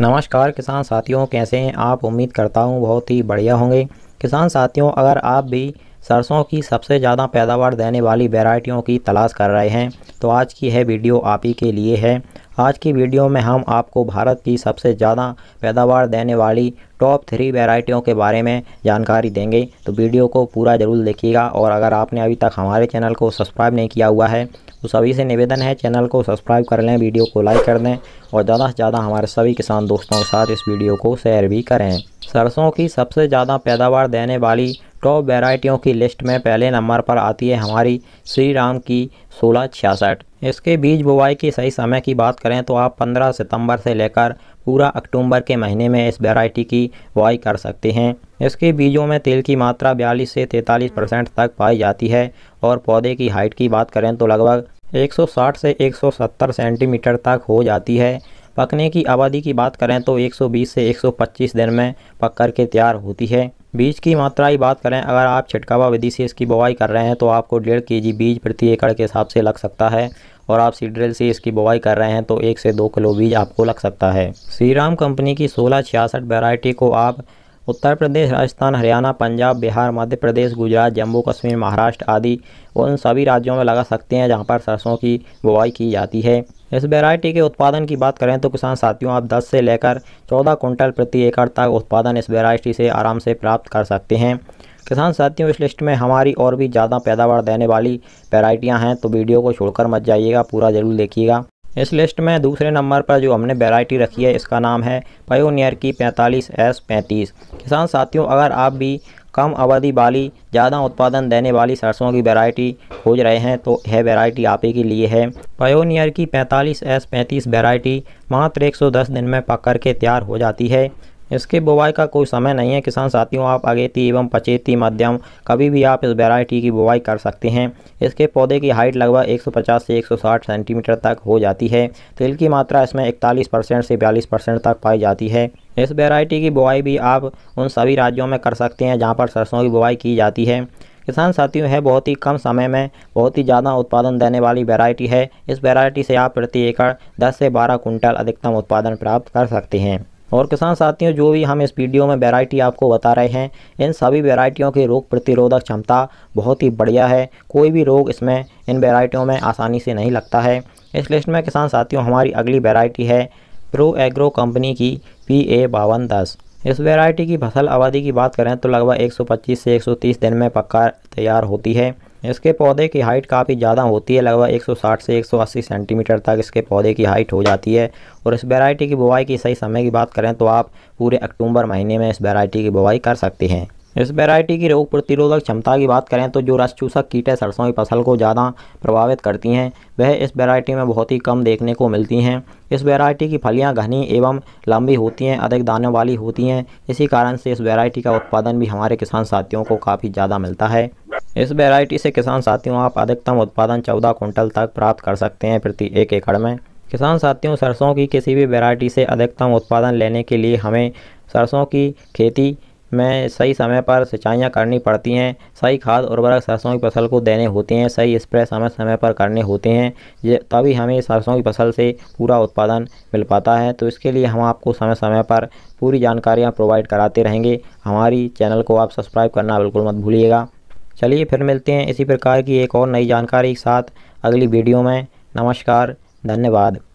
नमस्कार किसान साथियों कैसे हैं आप उम्मीद करता हूं बहुत ही बढ़िया होंगे किसान साथियों अगर आप भी सरसों की सबसे ज़्यादा पैदावार देने वाली वेराइटियों की तलाश कर रहे हैं तो आज की है वीडियो आप ही के लिए है आज की वीडियो में हम आपको भारत की सबसे ज़्यादा पैदावार देने वाली टॉप थ्री वेराइटियों के बारे में जानकारी देंगे तो वीडियो को पूरा ज़रूर देखिएगा और अगर आपने अभी तक हमारे चैनल को सब्सक्राइब नहीं किया हुआ है तो सभी से निवेदन है चैनल को सब्सक्राइब कर लें वीडियो को लाइक कर दें और ज़्यादा से ज़्यादा हमारे सभी किसान दोस्तों के साथ इस वीडियो को शेयर भी करें सरसों की सबसे ज़्यादा पैदावार देने वाली टॉप वेराइटियों की लिस्ट में पहले नंबर पर आती है हमारी श्री राम की सोलह छियासठ इसके बीज बुआई की सही समय की बात करें तो आप 15 सितंबर से लेकर पूरा अक्टूबर के महीने में इस वेराइटी की बुआई कर सकते हैं इसके बीजों में तेल की मात्रा 42 से 43 परसेंट तक पाई जाती है और पौधे की हाइट की बात करें तो लगभग 160 से 170 सेंटीमीटर तक हो जाती है पकने की आबादी की बात करें तो 120 से 125 दिन में पक कर के तैयार होती है बीज की मात्रा की बात करें अगर आप छिटकावा विधि से इसकी बुआई कर रहे हैं तो आपको डेढ़ के जी बीज प्रति एकड़ के हिसाब से लग सकता है और आप सीड्रिल से इसकी बुआई कर रहे हैं तो एक से दो किलो बीज आपको लग सकता है श्रीराम कंपनी की सोलह छियासठ वेराइटी को आप उत्तर प्रदेश राजस्थान हरियाणा पंजाब बिहार मध्य प्रदेश गुजरात जम्मू कश्मीर महाराष्ट्र आदि उन सभी राज्यों में लगा सकते हैं जहाँ पर सरसों की बुआई की जाती है इस वेरायटी के उत्पादन की बात करें तो किसान साथियों आप 10 से लेकर 14 कुंटल प्रति एकड़ तक उत्पादन इस वेरायटी से आराम से प्राप्त कर सकते हैं किसान साथियों इस लिस्ट में हमारी और भी ज़्यादा पैदावार देने वाली वेरायटियाँ हैं तो वीडियो को छोड़कर मत जाइएगा पूरा ज़रूर देखिएगा इस लिस्ट में दूसरे नंबर पर जो हमने वेराइटी रखी है इसका नाम है पयोनियर की पैंतालीस एस पैंतीस किसान साथियों अगर आप भी कम आबादी वाली ज़्यादा उत्पादन देने वाली सरसों की वैरायटी खोज रहे हैं तो यह वैरायटी आप ही के लिए है पायोनियर की 45 एस पैंतीस वैरायटी मात्र 110 दिन में पक के तैयार हो जाती है इसके बुवाई का कोई समय नहीं है किसान साथियों आप अगेती एवं पचेती मध्यम कभी भी आप इस वैरायटी की बुवाई कर सकते हैं इसके पौधे की हाइट लगभग 150 से 160 सेंटीमीटर तक हो जाती है तेल की मात्रा इसमें इकतालीस परसेंट से बयालीस परसेंट तक पाई जाती है इस वेराइटी की बुआई भी आप उन सभी राज्यों में कर सकते हैं जहाँ पर सरसों की बुआई की जाती है किसान साथियों है बहुत ही कम समय में बहुत ही ज़्यादा उत्पादन देने वाली वैरायटी है इस वैरायटी से आप प्रति एकड़ 10 से 12 कुंटल अधिकतम उत्पादन प्राप्त कर सकते हैं और किसान साथियों जो भी हम इस वीडियो में वैरायटी आपको बता रहे हैं इन सभी वैरायटियों की रोग प्रतिरोधक क्षमता बहुत ही बढ़िया है कोई भी रोग इसमें इन वेराइटियों में आसानी से नहीं लगता है इस लिस्ट में किसान साथियों हमारी अगली वेराइटी है प्रो एग्रो कंपनी की पी ए बावन दस इस वेराइटी की फसल अवधि की बात करें तो लगभग 125 से 130 दिन में पक्का तैयार होती है इसके पौधे की हाइट काफ़ी ज़्यादा होती है लगभग 160 से 180 सेंटीमीटर तक इसके पौधे की हाइट हो जाती है और इस वेराइटी की बुआई की सही समय की बात करें तो आप पूरे अक्टूबर महीने में इस वेराइटी की बुआई कर सकते हैं इस वैरायटी की रोग प्रतिरोधक क्षमता की बात करें तो जो रस चूसक कीटें सरसों की फसल को ज़्यादा प्रभावित करती हैं वह इस वैरायटी में बहुत ही कम देखने को मिलती हैं इस वैरायटी की फलियां घनी एवं लंबी होती हैं अधिक दाने वाली होती हैं इसी कारण से इस वैरायटी का उत्पादन भी हमारे किसान साथियों को काफ़ी ज़्यादा मिलता है इस वैरायटी से किसान साथियों आप अधिकतम उत्पादन चौदह कुंटल तक प्राप्त कर सकते हैं प्रति एक एकड़ में किसान साथियों सरसों की किसी भी वैरायटी से अधिकतम उत्पादन लेने के लिए हमें सरसों की खेती में सही समय पर सिंचाइयाँ करनी पड़ती हैं सही खाद उर्वरक सरसों की फसल को देने होते हैं सही स्प्रे समय समय पर करने होते हैं ये तभी हमें सरसों की फसल से पूरा उत्पादन मिल पाता है तो इसके लिए हम आपको समय समय पर पूरी जानकारियाँ प्रोवाइड कराते रहेंगे हमारी चैनल को आप सब्सक्राइब करना बिल्कुल मत भूलिएगा चलिए फिर मिलते हैं इसी प्रकार की एक और नई जानकारी के साथ अगली वीडियो में नमस्कार धन्यवाद